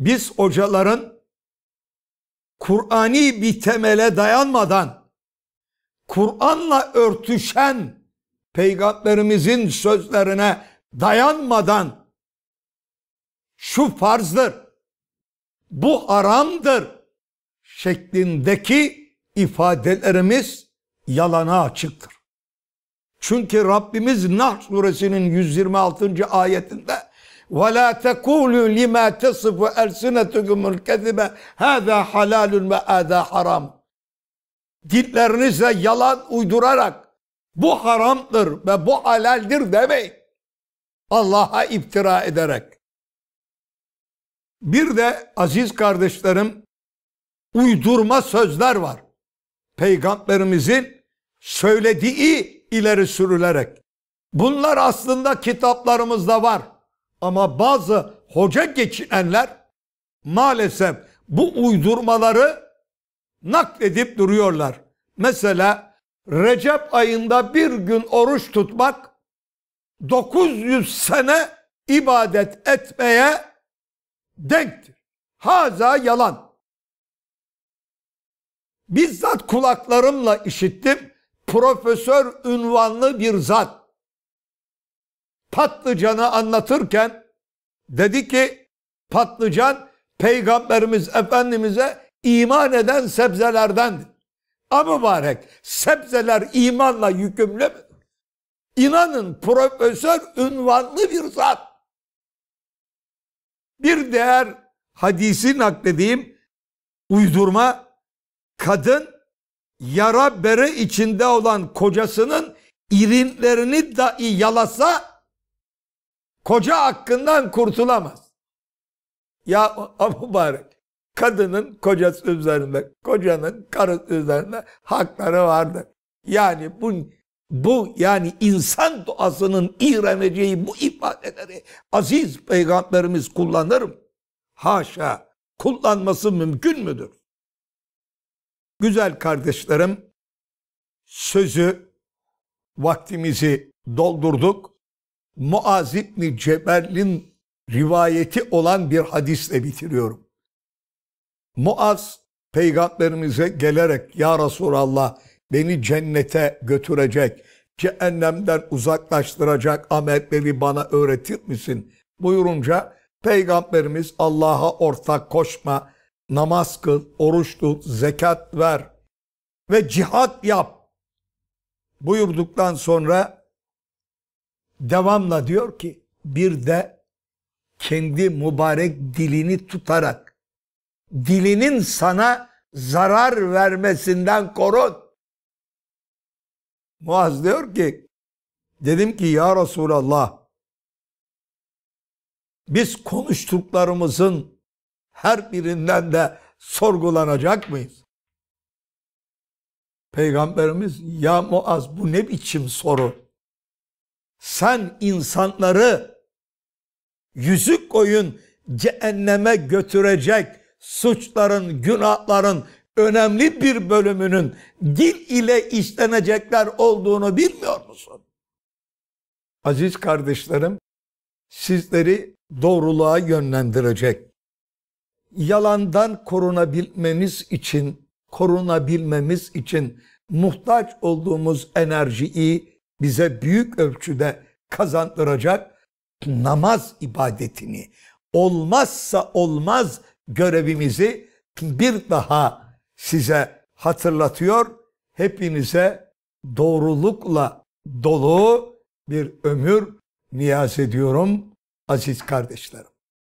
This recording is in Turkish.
biz hocaların Kur'ani bir temele dayanmadan Kur'an'la örtüşen peygamberimizin sözlerine dayanmadan şu farzdır, bu haramdır şeklindeki ifadelerimiz yalana açıktır. Çünkü Rabbimiz Nahl suresinin 126. ayetinde ve la tekulu lima tasifu elsinetukumul kezibe hâzâ halalun ve hâzâ haram. Dillerinizle yalan uydurarak bu haramdır ve bu halaldir demeyin. Allah'a iftira ederek. Bir de aziz kardeşlerim uydurma sözler var. Peygamberimizin söylediği ileri sürülerek. Bunlar aslında kitaplarımızda var. Ama bazı hoca geçinenler maalesef bu uydurmaları nakledip duruyorlar. Mesela Recep ayında bir gün oruç tutmak 900 sene ibadet etmeye denktir. Haza yalan. Bizzat kulaklarımla işittim. Profesör ünvanlı bir zat patlıcanı anlatırken dedi ki patlıcan Peygamberimiz Efendimiz'e iman eden sebzelerdendir. Ama mübarek sebzeler imanla yükümlü mü? İnanın profesör ünvanlı bir zat. Bir değer hadisi nakledeyim. Uydurma kadın yara bere içinde olan kocasının irinlerini dahi yalasa koca hakkından kurtulamaz. Ya mübarek kadının kocası üzerinde, kocanın karısı üzerinde hakları vardır. Yani bu bu yani insan doğasının iğreneceği bu ifadeleri aziz peygamberimiz kullanır mı? Haşa. Kullanması mümkün müdür? Güzel kardeşlerim, sözü vaktimizi doldurduk. Muaz İbni Cebel'in rivayeti olan bir hadisle bitiriyorum. Muaz peygamberimize gelerek ya Resulallah beni cennete götürecek, cehennemden uzaklaştıracak amelleri bana öğretir misin? Buyurunca peygamberimiz Allah'a ortak koşma, namaz kıl, oruç tut, zekat ver ve cihat yap buyurduktan sonra devamla diyor ki bir de kendi mübarek dilini tutarak dilinin sana zarar vermesinden korun. Muaz diyor ki dedim ki ya Resulallah biz konuştuklarımızın her birinden de sorgulanacak mıyız? Peygamberimiz ya Muaz bu ne biçim soru? sen insanları yüzük koyun cehenneme götürecek suçların, günahların önemli bir bölümünün dil ile işlenecekler olduğunu bilmiyor musun? Aziz kardeşlerim, sizleri doğruluğa yönlendirecek. Yalandan korunabilmemiz için, korunabilmemiz için muhtaç olduğumuz enerjiyi bize büyük ölçüde kazandıracak namaz ibadetini olmazsa olmaz görevimizi bir daha size hatırlatıyor. Hepinize doğrulukla dolu bir ömür niyaz ediyorum aziz kardeşlerim.